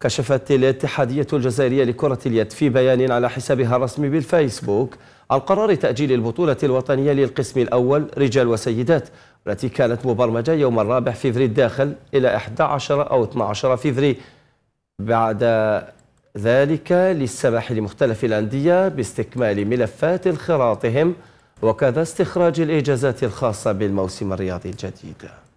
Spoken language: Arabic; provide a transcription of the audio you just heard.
كشفت الاتحادية الجزائرية لكرة اليد في بيان على حسابها الرسمي بالفيسبوك عن قرار تأجيل البطولة الوطنية للقسم الأول رجال وسيدات التي كانت مبرمجة يوم الرابع فيفري الداخل إلى 11 أو 12 فيفري بعد ذلك للسماح لمختلف الأندية باستكمال ملفات انخراطهم وكذا استخراج الإجازات الخاصة بالموسم الرياضي الجديد